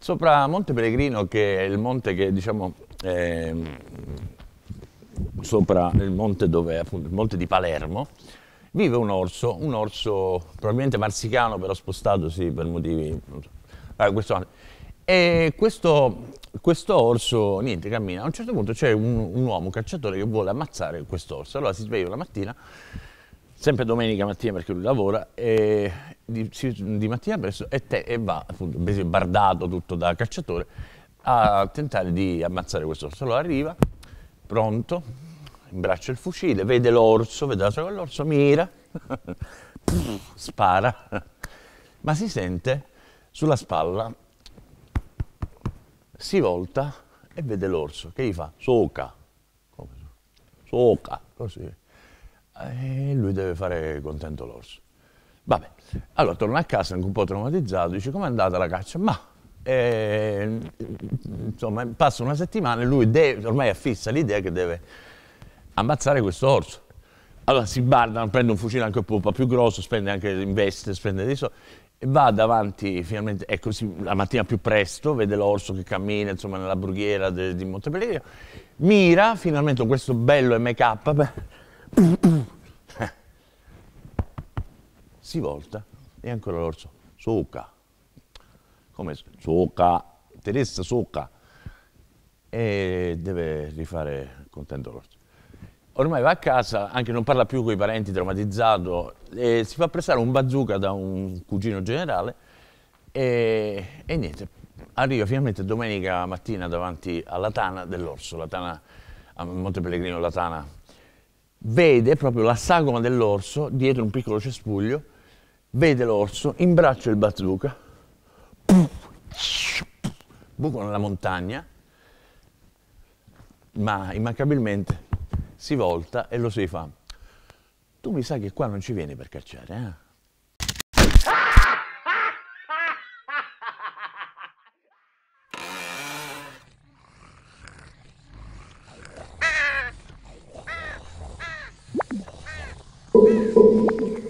sopra Monte Pellegrino, che è il monte che diciamo eh, sopra il monte, dove, appunto, il monte di Palermo, vive un orso, un orso probabilmente marsicano, però spostatosi per motivi. Eh, questo, e questo, questo, orso, niente, cammina. A un certo punto c'è un, un uomo, un cacciatore, che vuole ammazzare questo orso. Allora si sveglia la mattina sempre domenica mattina perché lui lavora, e di, di mattina presto e, te, e va, appunto, bardato tutto da cacciatore, a tentare di ammazzare questo orso. arriva, pronto, in braccio il fucile, vede l'orso, vede la sua l'orso, mira, spara, ma si sente sulla spalla, si volta e vede l'orso che gli fa soca, soca, così. E eh, lui deve fare contento l'orso. Vabbè, allora torna a casa anche un po' traumatizzato, dice com'è andata la caccia? Ma, eh, insomma, passa una settimana e lui deve, ormai affissa l'idea che deve ammazzare questo orso. Allora si bardano, prende un fucile anche un po' più grosso, spende anche, investe, spende dei soldi e va davanti finalmente, è così, la mattina più presto, vede l'orso che cammina insomma, nella brughiera de, di Montepellico, mira finalmente questo bello MK, si volta e ancora l'orso, soca, come suca Teresa soca, e deve rifare contento l'orso. Ormai va a casa, anche non parla più con i parenti, traumatizzato, e si fa prestare un bazooka da un cugino generale e, e niente, arriva finalmente domenica mattina davanti alla tana dell'orso, la tana a Monte Pellegrino, la tana, vede proprio la sagoma dell'orso dietro un piccolo cespuglio vede l'orso, in braccio il bazooka, buco nella montagna, ma immancabilmente si volta e lo si fa. Tu mi sai che qua non ci vieni per cacciare, eh? Thank